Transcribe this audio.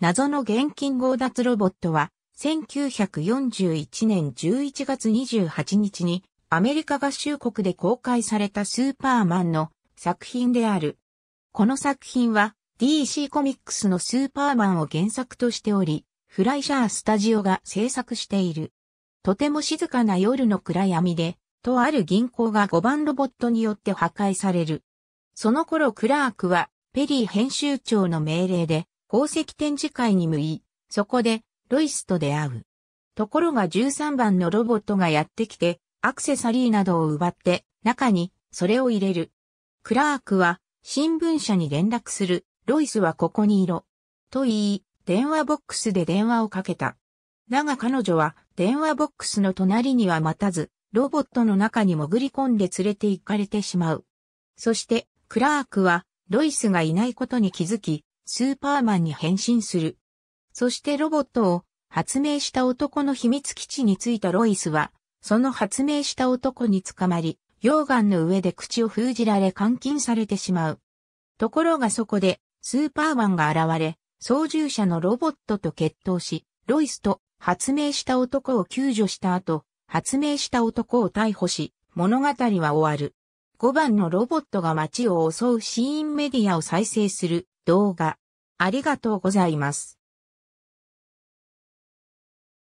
謎の現金強奪ロボットは、1941年11月28日に、アメリカ合衆国で公開されたスーパーマンの作品である。この作品は DC コミックスのスーパーマンを原作としており、フライシャースタジオが制作している。とても静かな夜の暗闇で、とある銀行が5番ロボットによって破壊される。その頃クラークはペリー編集長の命令で宝石展示会に向い、そこで、ロイスと出会う。ところが13番のロボットがやってきて、アクセサリーなどを奪って、中に、それを入れる。クラークは、新聞社に連絡する。ロイスはここにいろ。と言い、電話ボックスで電話をかけた。だが彼女は、電話ボックスの隣には待たず、ロボットの中に潜り込んで連れて行かれてしまう。そして、クラークは、ロイスがいないことに気づき、スーパーマンに変身する。そしてロボットを発明した男の秘密基地に着いたロイスは、その発明した男に捕まり、溶岩の上で口を封じられ監禁されてしまう。ところがそこで、スーパーマンが現れ、操縦者のロボットと決闘し、ロイスと発明した男を救助した後、発明した男を逮捕し、物語は終わる。5番のロボットが街を襲うシーンメディアを再生する動画。ありがとうございます。